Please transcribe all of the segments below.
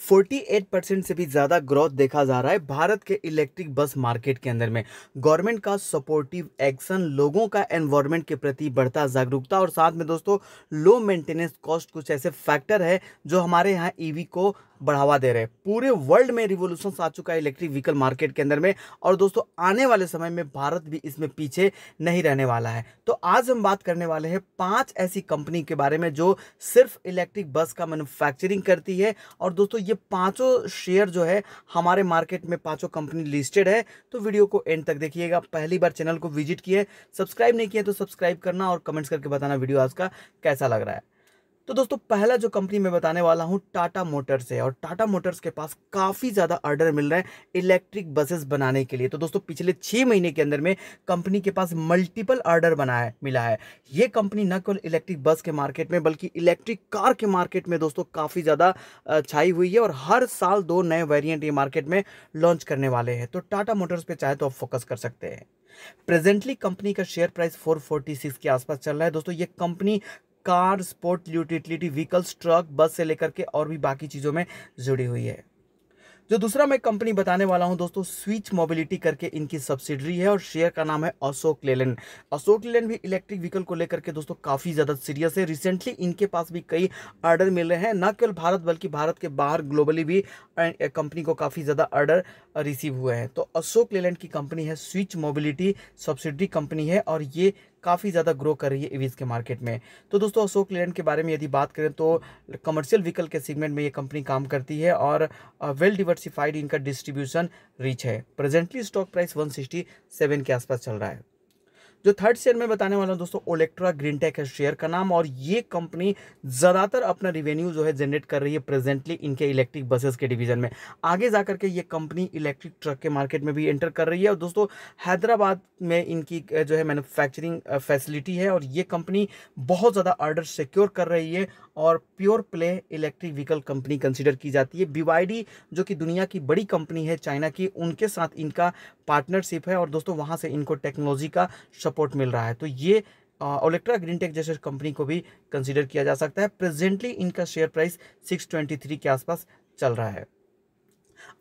48 percent से भी ज़्यादा ग्रोथ देखा जा रहा है भारत के इलेक्ट्रिक बस मार्केट के अंदर में गवर्नमेंट का सपोर्टिव एक्शन लोगों का एनवायरमेंट के प्रति बढ़ता जागरूकता और साथ में दोस्तों लो मेंटेनेंस कॉस्ट कुछ ऐसे फैक्टर है जो हमारे यहाँ ईवी e को बढ़ावा दे रहे हैं पूरे वर्ल्ड में रिवोल्यूशन आ चुका है इलेक्ट्रिक व्हीकल मार्केट के अंदर में और दोस्तों आने वाले समय में भारत भी इसमें पीछे नहीं रहने वाला है तो आज हम बात करने वाले हैं पाँच ऐसी कंपनी के बारे में जो सिर्फ इलेक्ट्रिक बस का मैनुफैक्चरिंग करती है और दोस्तों ये पाँचों शेयर जो है हमारे मार्केट में पाँचों कंपनी लिस्टेड है तो वीडियो को एंड तक देखिएगा पहली बार चैनल को विजिट किए सब्सक्राइब नहीं किया तो सब्सक्राइब करना और कमेंट्स करके बताना वीडियो आज का कैसा लग रहा है तो दोस्तों पहला जो कंपनी मैं बताने वाला हूँ टाटा मोटर्स है और टाटा मोटर्स के पास काफ़ी ज़्यादा ऑर्डर मिल रहे हैं इलेक्ट्रिक बसेस बनाने के लिए तो दोस्तों पिछले छः महीने के अंदर में कंपनी के पास मल्टीपल ऑर्डर बनाया मिला है ये कंपनी न केवल इलेक्ट्रिक बस के मार्केट में बल्कि इलेक्ट्रिक कार के मार्केट में दोस्तों काफ़ी ज़्यादा छाई हुई है और हर साल दो नए वेरियंट ये मार्केट में लॉन्च करने वाले हैं तो टाटा मोटर्स पर चाहे तो आप फोकस कर सकते हैं प्रेजेंटली कंपनी का शेयर प्राइस 446 के आसपास चल रहा है दोस्तों ये company car sport utility vehicles truck bus से लेकर के और भी बाकी चीज़ों में जुड़ी हुई है जो दूसरा मैं कंपनी बताने वाला हूं दोस्तों स्विच मोबिलिटी करके इनकी सब्सिडरी है और शेयर का नाम है अशोक लेलन अशोक लेलन भी इलेक्ट्रिक व्हीकल को लेकर के दोस्तों काफ़ी ज़्यादा सीरियस है रिसेंटली इनके पास भी कई ऑर्डर मिल रहे हैं न केवल भारत बल्कि भारत के बाहर ग्लोबली भी कंपनी को काफ़ी ज़्यादा ऑर्डर रिसीव हुए हैं तो अशोक लेलन की कंपनी है स्विच मोबिलिटी सब्सिडरी कंपनी है और ये काफ़ी ज़्यादा ग्रो कर रही है ईवीज़ के मार्केट में तो दोस्तों अशोक लेलैंड के बारे में यदि बात करें तो कमर्शियल व्हीकल के सेगमेंट में ये कंपनी काम करती है और वेल डिवर्सिफाइड इनका डिस्ट्रीब्यूशन रीच है प्रेजेंटली स्टॉक प्राइस 167 के आसपास चल रहा है जो थर्ड शेयर में बताने वाला हूँ दोस्तों ओलेक्ट्रा ग्रीन टेक है शेयर का नाम और ये कंपनी ज़्यादातर अपना रिवेन्यू जो है जनरेट कर रही है प्रेजेंटली इनके इलेक्ट्रिक बसेस के डिवीजन में आगे जा करके ये कंपनी इलेक्ट्रिक ट्रक के मार्केट में भी एंटर कर रही है और दोस्तों हैदराबाद में इनकी जो है मैनुफैक्चरिंग फैसिलिटी है और ये कंपनी बहुत ज़्यादा ऑर्डर सिक्योर कर रही है और pure play electric vehicle company consider की जाती है बीवाईडी जो कि दुनिया की बड़ी कंपनी है चाइना की उनके साथ इनका पार्टनरशिप है और दोस्तों वहाँ से इनको टेक्नोलॉजी का सपोर्ट मिल रहा है तो ये ओलेक्ट्रा ग्रीन टेक जैसे कंपनी को भी कंसिडर किया जा सकता है प्रेजेंटली इनका शेयर प्राइस सिक्स के आसपास चल रहा है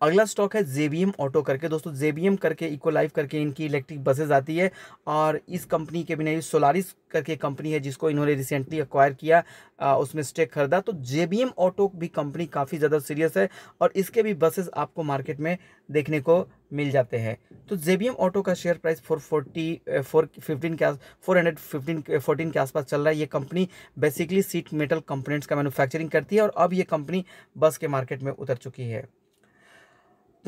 अगला स्टॉक है जेबीएम ऑटो करके दोस्तों जेबीएम करके इको लाइफ करके इनकी इलेक्ट्रिक बसेज आती है और इस कंपनी के बिना सोलारिस करके कंपनी है जिसको इन्होंने रिसेंटली अक्वायर किया आ, उसमें स्टेक खरीदा तो जेबीएम ऑटो भी कंपनी काफ़ी ज़्यादा सीरियस है और इसके भी बसेस आपको मार्केट में देखने को मिल जाते हैं तो जेबीएम ऑटो का share price four forty four fifteen के फोर हंड्रेड फिफ्टीन फोर्टीन के आसपास चल रहा है ये company basically sheet metal components का मैन्युफैक्चरिंग करती है और अब ये कंपनी बस के मार्केट में उतर चुकी है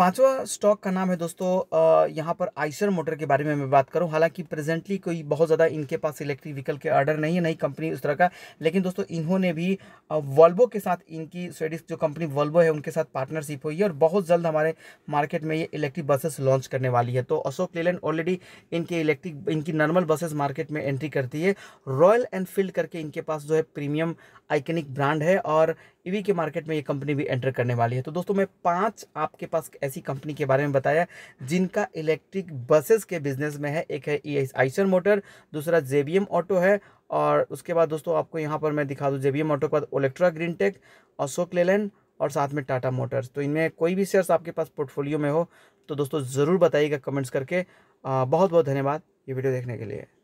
पांचवा स्टॉक का नाम है दोस्तों यहाँ पर आइसर मोटर के बारे में मैं बात करूँ हालांकि प्रेजेंटली कोई बहुत ज़्यादा इनके पास इलेक्ट्रिक व्हीकल के ऑर्डर नहीं है नई कंपनी उस तरह का लेकिन दोस्तों इन्होंने भी वॉल्वो के साथ इनकी स्वेडिश जो कंपनी वॉल्वो है उनके साथ पार्टनरशिप हुई है और बहुत जल्द हमारे मार्केट में ये इलेक्ट्रिक बसेस लॉन्च करने वाली है तो अशोक लेलैंड ऑलरेडी इनके इलेक्ट्रिक इनकी नॉर्मल बसेस मार्केट में एंट्री करती है रॉयल एनफील्ड करके इनके पास जो है प्रीमियम आइकनिक ब्रांड है और ईवी के मार्केट में ये कंपनी भी एंटर करने वाली है तो दोस्तों मैं पांच आपके पास ऐसी कंपनी के बारे में बताया जिनका इलेक्ट्रिक बसेस के बिजनेस में है एक है ई आइसर मोटर दूसरा जेबीएम ऑटो है और उसके बाद दोस्तों आपको यहाँ पर मैं दिखा दूँ जेबीएम ऑटो के बाद Olectra Green Tech Ashok Leyland और साथ में टाटा मोटर्स तो इनमें कोई भी शेयर्स आपके पास पोर्टफोलियो में हो तो दोस्तों ज़रूर बताइएगा कमेंट्स करके बहुत बहुत धन्यवाद ये वीडियो देखने के लिए